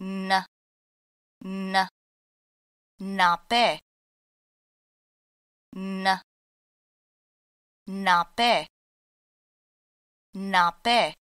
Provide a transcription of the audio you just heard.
n n nape n nape nape